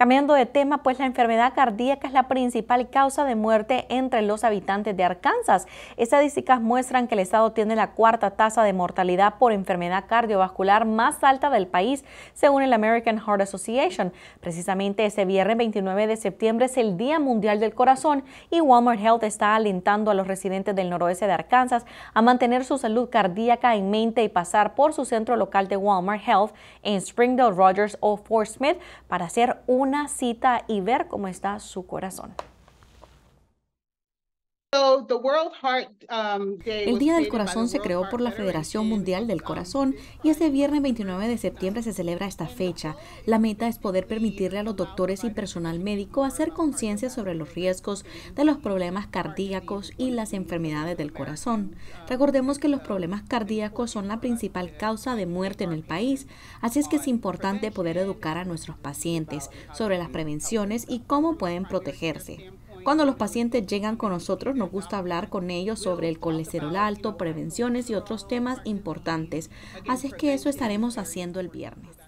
Cambiando de tema, pues la enfermedad cardíaca es la principal causa de muerte entre los habitantes de Arkansas. Estadísticas muestran que el estado tiene la cuarta tasa de mortalidad por enfermedad cardiovascular más alta del país, según el American Heart Association. Precisamente ese viernes 29 de septiembre es el Día Mundial del Corazón y Walmart Health está alentando a los residentes del noroeste de Arkansas a mantener su salud cardíaca en mente y pasar por su centro local de Walmart Health en Springdale, Rogers o Fort Smith para hacer una una cita y ver cómo está su corazón. Um, el Día del Corazón se creó por la Federación Mundial del um, Corazón y este viernes 29 de septiembre se celebra esta fecha. La meta es poder permitirle a los doctores y personal médico hacer conciencia sobre los riesgos de los problemas cardíacos y las enfermedades del corazón. Recordemos que los problemas cardíacos son la principal causa de muerte en el país, así es que es importante poder educar a nuestros pacientes sobre las prevenciones y cómo pueden protegerse. Cuando los pacientes llegan con nosotros, nos gusta hablar con ellos sobre el colesterol alto, prevenciones y otros temas importantes. Así es que eso estaremos haciendo el viernes.